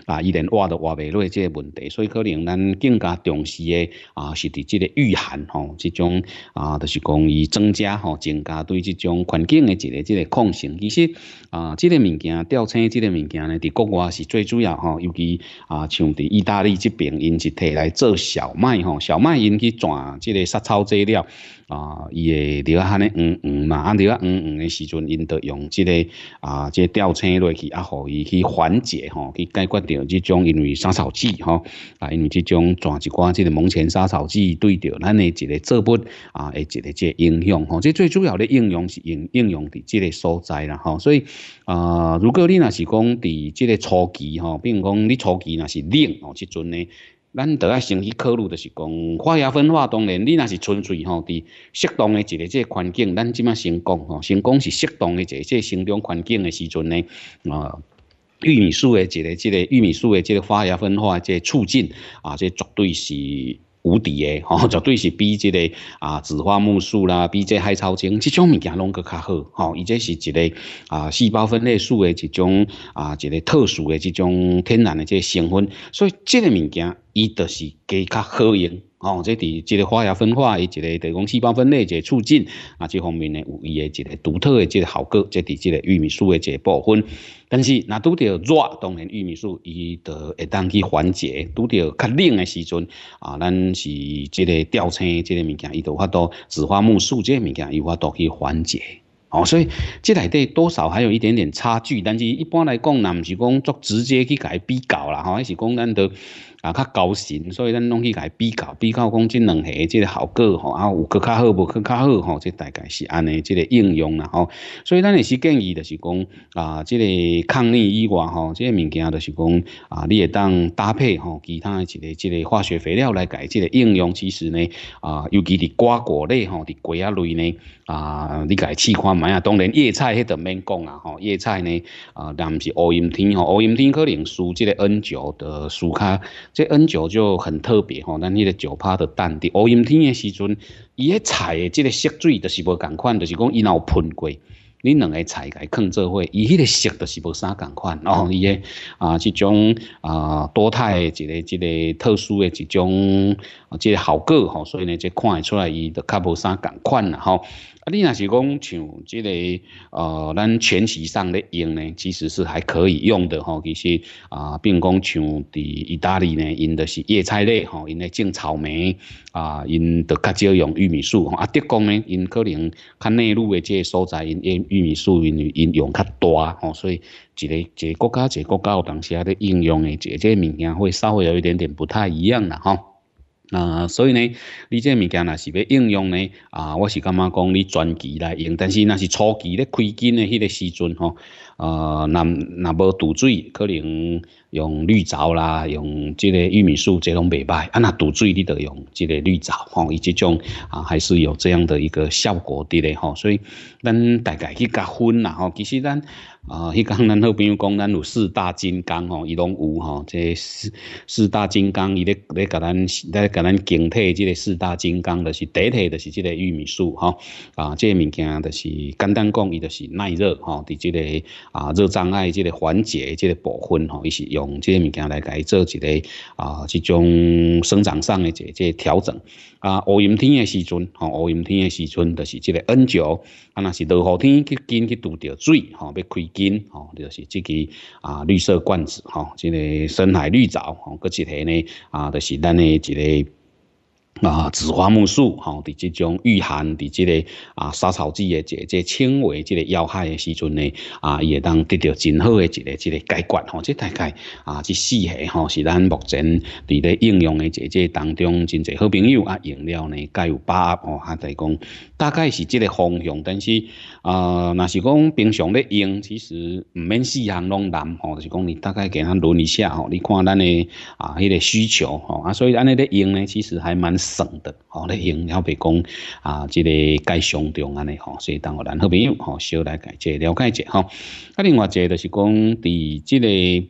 啊，伊连活都活未落，即个问题。所以，可能咱更加重视诶，啊，是伫即个御寒吼，即种啊，就是讲伊增加吼，增加对即种环境诶一个即个抗性。其实啊，即个物件，吊车，即个物件咧，伫国外是最主要吼，尤其啊，像伫意大利即边，因是摕来做小麦吼，小麦因去转即个杀草剂料。啊，伊伫钓安尼嗯嗯嘛，啊钓咧嗯嗯的时阵，因着用即个啊，即吊车落去啊，互伊去缓解吼，去解决掉即种因为杀草剂吼，啊因为即种怎一寡即个门前杀草剂对着咱的一个作物啊，诶，一个即影响吼，即最主要咧应用是应应用伫即个所在啦吼，所以啊，如果你若是讲伫即个初期吼，并讲你初期若是冷哦，即阵咧。咱都爱先去考虑就是讲，发芽分化当然，你若是纯粹吼，伫适当的一个这环境，咱即码成功吼，成功是适当的一个这生长环境的时阵呢，啊，玉米树的一个这个玉米树的这个发芽分化这促进啊，这绝对是。无敌诶 吼，绝对是比即个啊紫花木树啦，比即海草精这种物件拢搁较好吼，伊这是一个啊细胞分裂素的一种啊一个特殊的这种天然的这成分，所以即个物件伊就是加较好用。哦，即伫即个花芽分化，伊一个，比讲细胞分裂，一个促进啊，即方面呢，有伊的一个独特的即个效果，即伫即个玉米素的一部分。但是，若拄着热，当然玉米素伊就会当去缓解；拄着较冷的时阵啊，咱是即个吊车即个物件，伊就发到紫花木树即个物件，伊发到去缓解。哦，所以即里底多少还有一点点差距，但是一般来讲，那毋是讲作直接去甲伊比较啦，吼，还是讲咱都。啊，较高新，所以咱拢去甲伊比较比较，讲即两下即个效果吼，啊，有搁较好，无搁较好吼，即大概是安尼即个应用啦吼。所以咱也是建议着是讲啊，即个抗逆以外吼，即个物件就是讲啊，你也当搭配吼其他一个即个化学肥料来伊即个应用。其实呢啊，尤其伫瓜果类吼，伫瓜啊类呢啊，你甲伊试看觅啊，当然叶菜迄顿免讲啊吼，叶菜呢啊，若毋是乌阴天吼，乌阴天可能输即个 N 九的输较。这 N 九就很特别吼，咱迄个九帕的蛋，伫乌阴天的时阵，伊迄采的即个色水，就是无共款，就是讲伊若有喷过。恁两个菜改抗做伙，伊迄个色就是无啥共款哦。伊个啊，即种啊多肽的一个一个特殊的一种啊，这个效果吼，所以呢，即看会出来伊都较无啥共款啦吼。啊，你若是讲像这个呃，咱全席上的用呢，其实是还可以用的吼。其实啊，并讲像伫意大利呢，用的是叶菜类吼，因咧种草莓啊，因就较少用玉米树。啊，德国呢，因可能较内陆的这个所在，因用玉米树因应用较多吼，所以一个一个国家一个国家有当时啊的应用的这这物件会稍微有一点点不太一样啦吼。啊，所以呢，你这物件若是要应用呢，啊，我是感觉讲你专期来用，但是那是初期咧开金的迄个时阵吼，呃，那那无堵水，可能用绿藻啦，用这个玉米树，这拢袂歹。啊，那堵水你得用这个绿藻吼，以即种啊，还是有这样的一个效果的嘞吼。所以，咱大概去加分啦吼，其实咱。啊，迄工咱好，比如讲咱有四大金刚吼，伊拢有吼。即四四大金刚，伊咧咧甲咱咧甲咱警惕，即个四大金刚就是第一个，就是即个玉米树吼，啊，即个物件就是简单讲，伊就是耐热吼。伫即个啊热障碍即个缓解即个部分吼，伊是用即个物件来甲伊做一个啊即种生长上的一个调整。啊，乌阴天的时阵吼，乌阴天的时阵就是即个 N 九，啊，若是落雨天去紧去拄着水吼，要开。金吼，就是这个啊绿色罐子吼，这个深海绿藻吼，嗰一条呢啊，就是咱呢一个。啊，紫花木树吼，伫即种御寒，伫即个啊杀草剂诶，即即轻微即个要害诶时阵呢，啊，也会当得到真好诶一个一个解决吼。即大概啊，即四个吼，是咱目前伫咧应用诶即姐当中真侪好朋友啊，用了呢，皆有把握吼，还在讲，大概是即个方向。但是啊，若是讲平常咧用，其实毋免四项拢难吼，就是讲你大概给他轮一下吼，你看咱诶啊，迄个需求吼啊，所以咱尼咧用呢，其实还蛮。省的吼咧用了，别讲啊，即个介上中安尼吼，所以当我咱好朋友吼，小来解即了解一下啊，另外一个就是讲，伫即个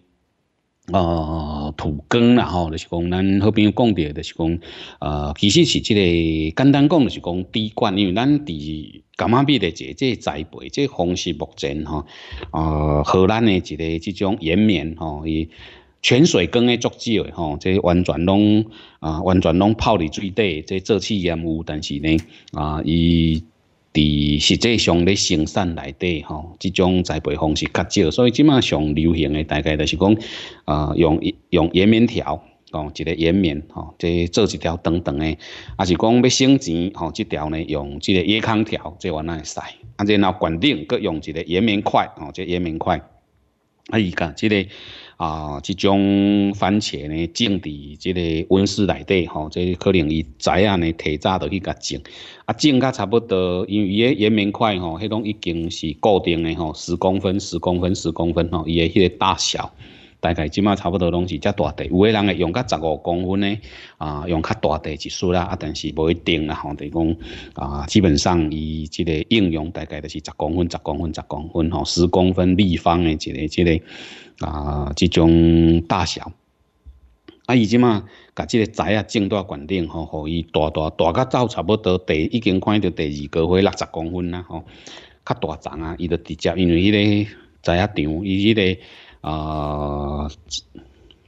呃土耕啦吼，就是讲咱好朋友讲的，就是讲呃，其实是即个简单讲就是讲滴灌，因为咱伫干吗？比的即即栽培即方式目前哈呃荷兰的即个即种延绵吼。泉水梗诶足少诶吼，即完全拢啊完全拢泡伫水底，即做试验雾。但是呢啊，伊伫实际上咧生产内底吼，即种栽培方式较少，所以即马上流行诶大概就是讲啊用用圆棉条哦，一个岩棉吼，即做一条长长诶，啊是讲要省钱吼，即条呢用即个椰糠条即来会使，啊即后管顶搁用一个岩棉块吼，即圆棉块啊伊讲即个。啊，即种番茄呢，种伫即个温室内底吼，即可能伊知影呢，提早都去甲种，啊，种甲差不多，因为伊个岩棉块吼，迄种已经是固定诶吼，十公分、十公分、十公分吼，伊个迄个大小大概即嘛差不多拢是遮大块，有诶人会用甲十五公分诶，啊，用较大块一束啦，啊，但是无一定啦吼，等讲啊，基本上伊即个应用大概都是十公分、十公分、十公分吼，十公分立方诶即个即个。啊，这种大小，啊，伊即嘛，甲即个仔啊，种到悬顶吼，互伊大大大甲到差不多第已经看到第二个花六十公分啦吼，较大丛啊，伊就直接因为迄个仔啊长，伊迄个呃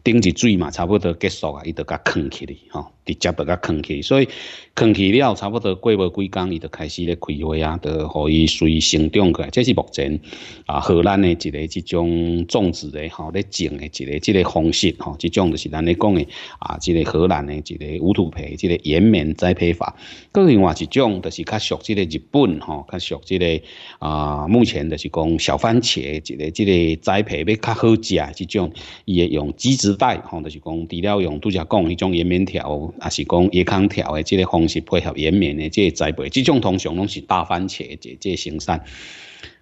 顶一水嘛，差不多结束啊，伊就甲藏起哩吼。直接把它扛起，所以扛起了差不多过无几工，伊就开始咧开花啊，着可以随生长来。这是目前啊荷兰的一个这种种植的吼咧种的一个这个方式吼，这种就是咱咧讲的啊，这个荷兰的一个无土培，这个延绵栽培法。佮另外一种就是较属即个日本吼，较熟这个啊，目前就是讲小番茄一个即个栽培要较好食，这种伊会用机子袋吼，就是讲除了用杜讲的迄种延绵条。也是讲叶康条的即个方式配合延绵的即栽培，即种通常拢是大番茄这这即生产。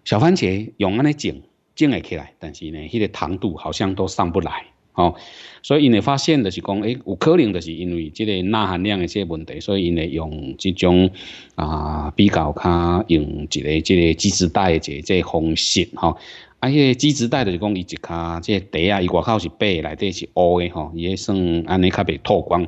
小番茄用安尼种种会起来，但是呢，迄个糖度好像都上不来哦。所以，因为发现的是讲，诶有可能就是因为即个钠含量的一个问题，所以因为用即种啊比较较用一个即个基质袋的即个方式吼、哈。而个基质袋就是讲伊一卡即底啊，伊外口是白，内底是乌的吼，伊也算安尼较袂透光。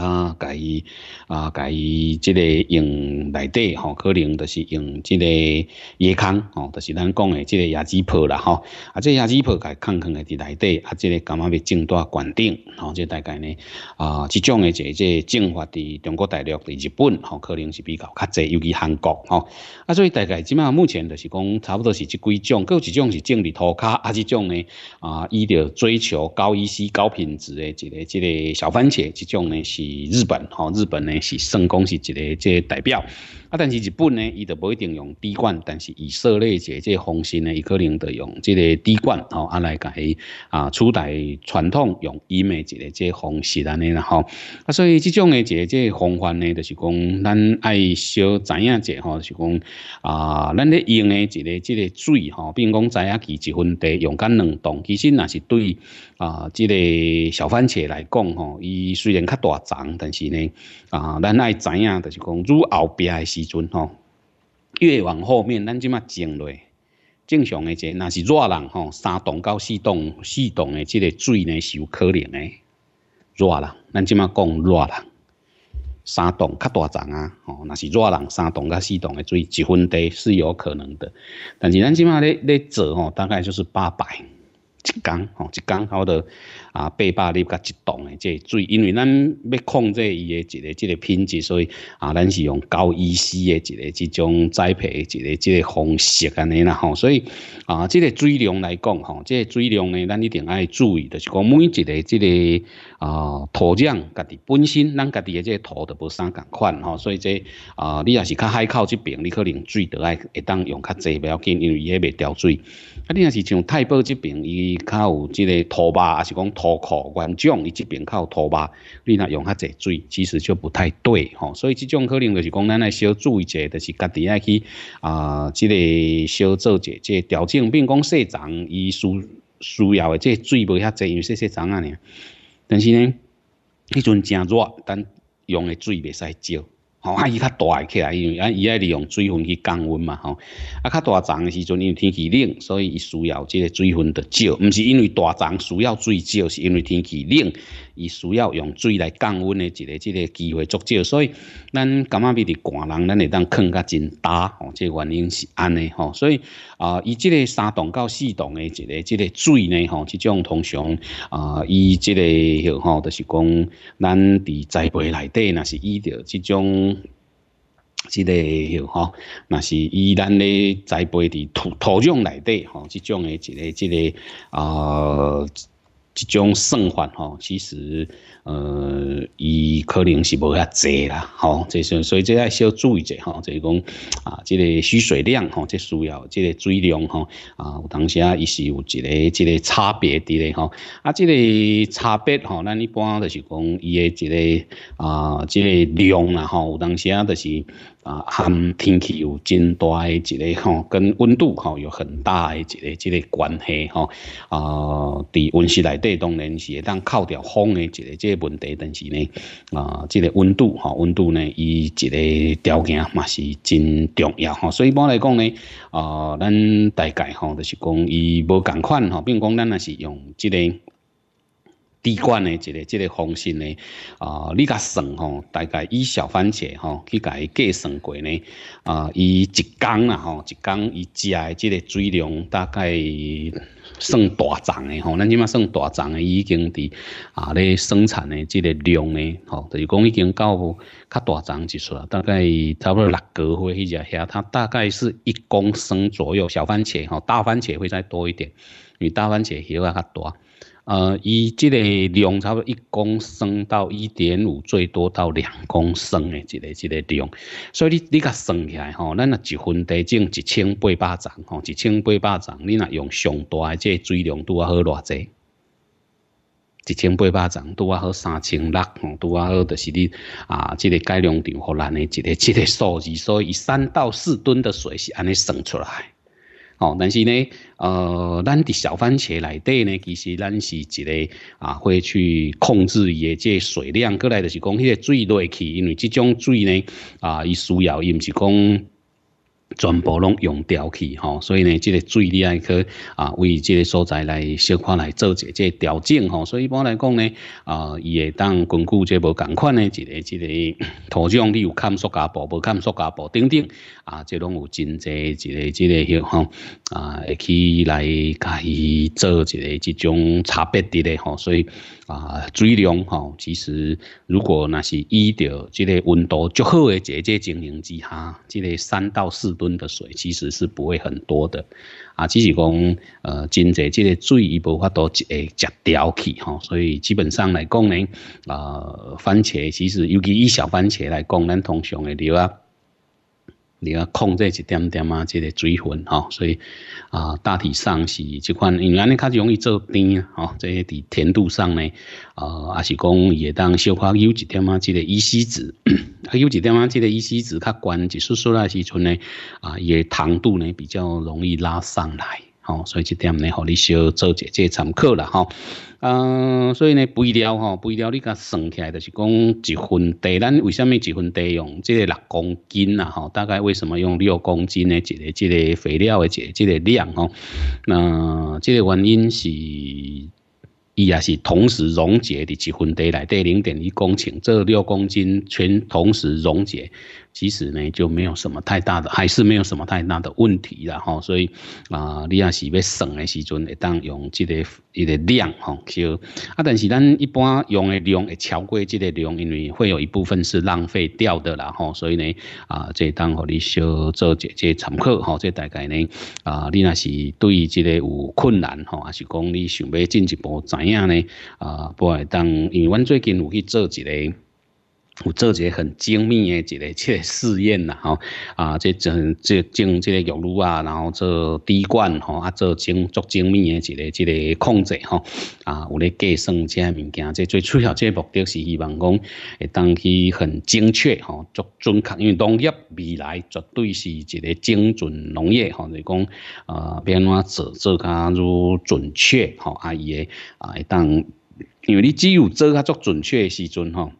啊，介意啊，介意，即个用内底吼，可能就是用即个椰糠吼，就是咱讲的即个椰子皮啦吼。啊，即个子皮破介空空的伫内底，啊，即个感觉要种在罐顶吼？即大概呢啊，即种的就即种法伫中国大陆、伫日本吼，可能是比较较济，尤其韩国吼。啊，所以大概即嘛目前就是讲差不多是即几种，有一种是种伫涂骹，啊，即种呢啊，伊着追求高依稀高品质的即个即个小番茄，即种呢是。日本，吼，日本呢是圣公，是一个这代表。啊，但是日本呢，伊就不一定用滴管，但是以色列这这方式呢，伊可能就用这个滴管哦，啊来伊啊，取代传统用伊的一个这方式安尼啦吼。啊，所以这种的这这方法呢，就是讲咱爱小知影者吼，就是讲啊，咱咧用的这个这个水吼，并讲知影其一份地用干两懂。其实那是对啊，这个小番茄来讲吼，伊虽然较大长，但是呢啊，咱爱知影，就是讲如后边是。阵吼，越往后面，咱即马静落，正常诶，即，若是热人吼，三栋到四栋，四栋的即个水呢，是有可能的热人，咱即马讲热人，三栋较大层啊，吼，若是热人，三栋到四栋的水一分地是有可能的，但是咱即马咧咧做吼，大概就是八百。一缸吼，一缸好得啊，八百粒甲一桶诶，即水，因为咱要控制伊诶一个即个品质，所以啊，咱是用高依稀诶一个即种栽培诶一个即个方式安尼啦吼。所以啊，即个水量来讲吼，即个水量呢，咱一定爱注意，就是讲每一个即个啊土壤家己本身，咱家己诶即个土都无相共款吼，所以即啊，你若是较海口即边，你可能水倒爱会当用较济，不要紧，因为伊也未调水。啊，你若是像台北即边伊。较有即个拖把，还是讲拖裤、原种伊即边较有拖把，你若用较济水，其实就不太对吼。所以即种可能就是讲，咱来小注意者，就是家己爱去啊，即个小做者下调整。比如讲，细丛伊需需要的这水无遐侪，因为细细丛啊，但是呢，迄阵诚热，但用的水袂使少。吼，啊，伊较大起来，因为啊，伊爱利用水分去降温嘛，吼。啊，较大丛诶时阵，因为天气冷，所以伊需要即个水分着少，毋是因为大丛需要水少，是因为天气冷。伊需要用水来降温的一个、一个机会足少，所以咱感觉比伫寒人，咱会当囥较真干哦。这原因是安尼吼，所以啊，伊即个三栋到四栋的一个、一个水呢吼，即种通常啊，伊即个吼吼，就是讲咱伫栽培内底那是伊着即种，这个吼吼，若是以咱咧栽培伫土土壤内底吼，即种诶一个、一个啊。一种算法吼，其实呃，伊可能是无遐济啦，吼，即算所以最爱小注意者吼，就是讲啊，这个蓄水量吼，这需要这个水量吼，啊，有当时啊，伊是有一个一个差别的吼，啊，这个差别吼，咱一般就是讲伊的这个啊，这个量啦吼，有当时啊，就是。啊，含天气有真大诶一个吼，跟温度吼有很大诶一个、即个关系吼。啊，伫温室内底当然是会当靠着风诶一个即个问题，但是呢，啊，即个温度吼，温度呢，伊一个条件嘛是真重要吼。所以一般来讲呢，啊，咱大概吼就是讲伊无共款吼，并讲咱若是用即个。地灌的一个这个方式呢，啊，你甲算吼，大概以小番茄吼去甲计算过呢，啊，伊一缸啦吼，一缸伊食的这个水量大概算大丛的吼，咱即麦算大丛的已经伫啊咧生产的这个量呢，吼，就是讲已经到较大丛一撮，大概差不多六个月去食遐，它大概是一公升左右，小番茄吼，大番茄会再多一点，因为大番茄伊会较大。呃，伊即个量差不多一公升到一点五，最多到两公升诶，即个即个量。所以你你甲算起来吼，咱若一份地种一千八百丛吼，一千八百丛，你若用上大诶即水量拄啊好偌侪，一千八百丛拄啊好三千六吼，拄啊好就是你啊，即个改良场互咱诶，即个即个数字，所以三到四吨的水是安尼算出来。哦，但是呢，呃，咱的小番茄内底呢，其实咱是一个啊，会去控制一个即水量，过来就是讲，迄个水落去，因为即种水呢，啊，伊需要，伊毋是讲。全部拢用掉去吼，所以呢，即个水你要去啊，为即个所在来小看来做一即个调整吼。所以一般来讲呢，啊，伊会当根据即无同款的一个即个土壤，你有勘塑胶步，无勘塑胶步等等啊，即拢有真济一个即个吼啊，会去来加伊做一个即种差别的吼。所以啊，水量吼，其实如果那是依照即个温度足好诶一个即个情形之下，即个三到四度。吨的水其实是不会很多的，啊，只是讲呃，真侪这个水一法分都诶食掉去吼，所以基本上来讲呢，啊，番茄其实尤其以小番茄来讲，咱通常会留啊。你要控制一点点啊，这个水分哦，所以啊，大体上是这款，因为安尼较容易做甜啊，哦，这些伫甜度上呢，呃，也是讲也当消化优一点啊，这个乙烯酯，还 有点啊，这个乙烯酯较干，就是出来时阵呢，啊，也糖度呢比较容易拉上来，哦，所以这点呢，互你少做一这参考啦，哈。嗯，所以呢，肥料吼，肥料你甲算起来就是讲，一份地，咱为什么一份地用这个六公斤啊？吼，大概为什么用六公斤呢？这个、这个肥料的这、这个量吼，那这个原因是，伊也是同时溶解伫一份地内，底零点一公顷，这六公斤全同时溶解。其实呢，就没有什么太大的，还是没有什么太大的问题了吼。所以啊，你要是要省的时阵，会当用这个一个量吼。就啊，但是咱一般用的量会超过这个量，因为会有一部分是浪费掉的啦吼。所以呢，啊，这当和你小做一下参考吼。这大概呢，啊，你若是对于这个有困难吼，还是讲你想要进一步怎样呢？啊，不，当因为阮最近有去做一个。有做个很精密诶一个即个试验啦吼啊，即种即种即个油路啊，然后做滴灌吼啊，做精做精密诶一个即个控制吼啊，有咧计算即物件，即最主要即个目的是希望讲，当去很精确吼，足准确，因为农业未来绝对是一个精准农业吼，就讲啊，变怎做做较愈准确吼，啊伊诶啊，当因为你只有做较足准确诶时阵吼。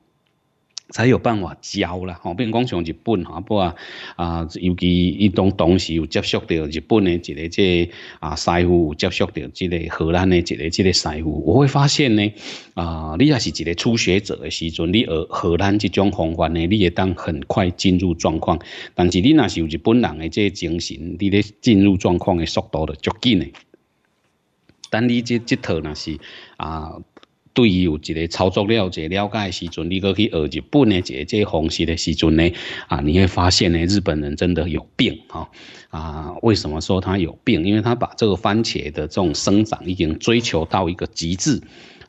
才有办法教啦，吼，比如讲像日本，哈不啊，啊，尤其伊当当时有接触着日本的一个即啊师傅，有接触着即个荷兰的一个即个师傅，我会发现呢，啊，你也是一个初学者的时阵，你学荷兰即种方法呢，你会当很快进入状况，但是你若是有日本人的即精神，你咧进入状况的速度着足紧的，但你即这套若是啊。对于有一个操作了解、了解的时阵，你去学日本的这这方式的时阵呢，啊，你会发现呢，日本人真的有病哈！啊，为什么说他有病？因为他把这个番茄的这种生长已经追求到一个极致。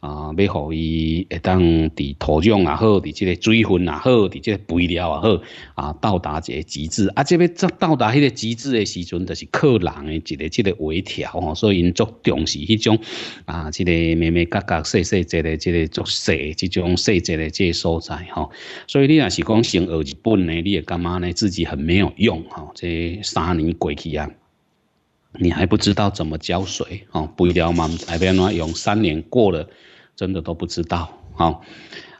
啊，要让伊会当伫土壤也好，伫即个水分也好，伫即肥料也好，啊，到达这极致。啊，即要到到达迄个极致的时阵，就是靠人的一个即个微调吼。所以因足重视迄种啊，即个咩咩角角细细、即个即个足细、即种细节的这个所在吼。所以你若是讲学日本呢，你也干嘛呢？自己很没有用吼。这三年过去啊，你还不知道怎么浇水吼，肥料嘛，要不要用？三年过了。真的都不知道啊！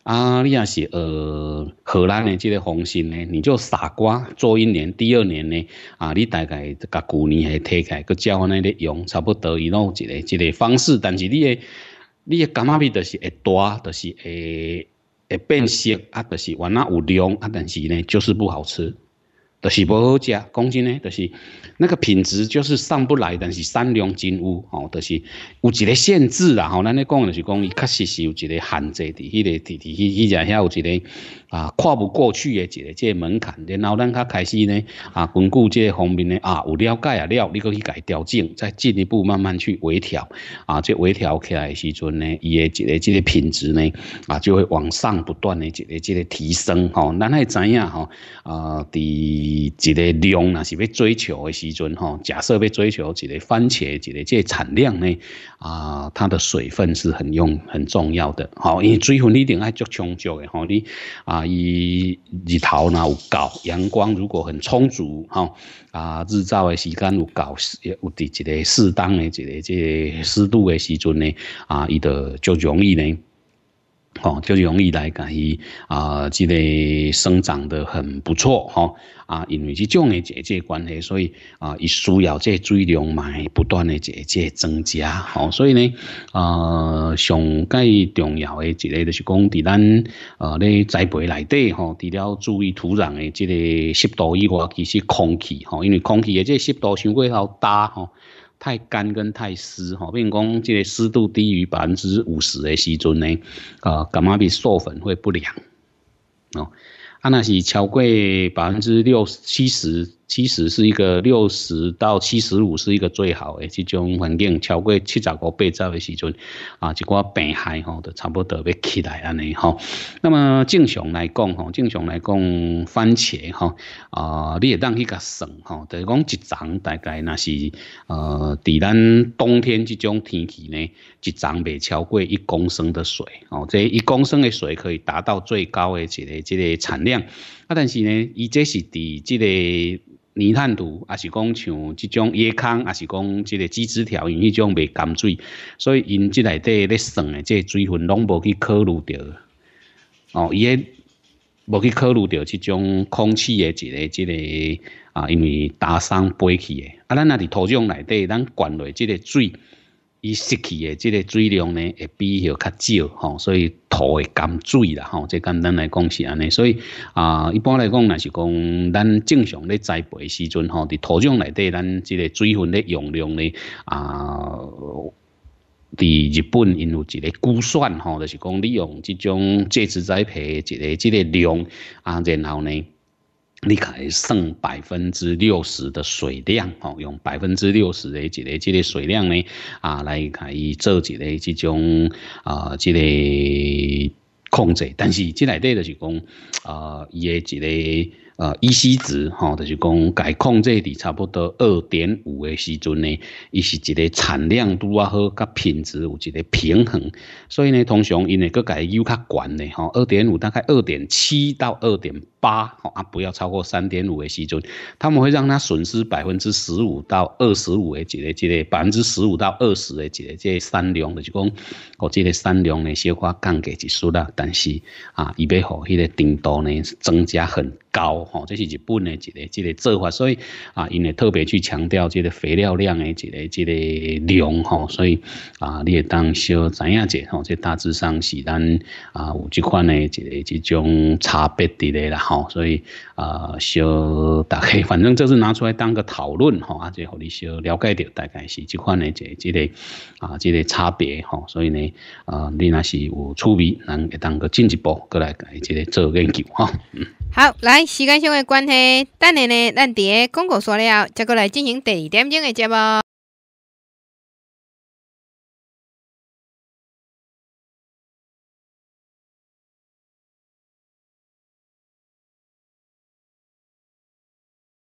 啊，你啊是呃荷兰的这个红心呢，你就傻瓜做一年，第二年呢啊，你大概把旧年还推开，搁交换那个用，差不多一弄一个一个方式。但是你的你的感巴皮都是会大，都是会会变色啊，都是完来有量啊，但是呢就是不好吃。就是不好吃，讲真诶，就是那个品质就是上不来，但是三两金乌哦，就是有一个限制啦，吼，咱咧讲就是讲，伊确实是有一个限制的，迄个，弟弟，迄迄只遐有一个。啊，跨不过去嘅一、这门槛，然后咱开始呢，啊，根据这方面呢，啊，有了解啊了，你可去改调整，再进一步慢慢去微调，啊，这微调起来时阵呢，伊的一个这个品质呢，啊，就会往上不断的、一个这个提升吼。咱还知影吼，啊，伫一个量呐，是要追求的时阵吼，假设要追求一个番茄、一个这产量呢，啊，它的水分是很用很重要的，好，因为水分你定爱足充足的，吼你啊。伊日头呐有够，阳光如果很充足，哈啊日照的时间有够，有伫一个适当的一个即湿度的时阵呢，啊，伊就较容易呢。哦，就容易来讲，伊啊，之个生长得很不错，哈，啊，因为这种的姐姐关系，所以啊，伊需要这水量嘛，不断的姐姐增加，哦，所以呢，呃，上介重要的一个就是讲，伫咱啊咧栽培内底，吼，除了注意土壤的这个湿度以外，其实空气，吼，因为空气的这湿度相对好大，吼。太干跟太湿，哈，比如讲，即湿度低于百分之五十的时阵呢，啊，感冒比受粉会不良哦。啊，那是超过百分之六七十。其实是一个六十到七十五是一个最好的这种环境，超过七十个八十的时阵，啊，一寡病害吼都差不多要起来安尼吼。那么正常来讲吼，正常来讲，番茄吼啊，你也当去甲算吼，就是讲一丛大概那是呃，伫咱冬天这种天气呢，一丛袂超过一公升的水哦，这一公升的水可以达到最高的一个、一个产量。啊，但是呢，伊这是伫即个泥炭土，啊是讲像即种椰糠，啊是讲即个机枝条用迄种袂干水，所以因即内底咧算诶，即个水分拢无去考虑着。哦，伊诶无去考虑着即种空气诶，即个即个啊，因为打散飞去诶。啊，咱若伫土壤内底咱灌落即个水。伊失去的即个水量呢，会比许较少吼，所以土会干水啦吼。即简单来讲是安尼，所以啊，一般来讲若是讲咱正常咧栽培时阵吼，伫土壤内底咱即个水分咧用量呢啊，伫日本因有一个估算吼，就是讲利用即种介质栽培即个即个量啊，然后呢。你以剩百分之六十的水量哦，用百分之六十的这个这个水量呢啊，来可以做这个这种啊这个控制，但是这内底就是讲啊伊些这个。呃，e c 值吼，就是讲解控制伫差不多二点五的时阵呢，伊是一个产量都啊好，甲品质有一个平衡。所以呢，通常因个个解 U 较悬的吼，二点五大概二点七到二点八吼啊，不要超过三点五的时阵，他们会让它损失百分之十五到二十五的一个一个百分之十五到二十的一个这三量，就是讲，哦，这个三量呢，小可降低一许啦，但是啊，伊要让迄个程度呢增加很高。吼，这是日本的，一个，一个做法，所以啊，因会特别去强调这个肥料量的，一个，一个量，吼，所以啊，你当小知影者吼，这大致上是咱啊，有这款的，一个，一种差别，的啦吼，所以啊，小大家，反正就是拿出来当个讨论，吼，啊，就互你小了解到，大概是这款的，一个，一个啊，一个差别，吼，所以呢，啊，你那是有趣味，能给当个进一步过来，这个做研究，哈。好，来，时间上的关系，等下呢，咱在广告完了再过来进行第二点钟的节目。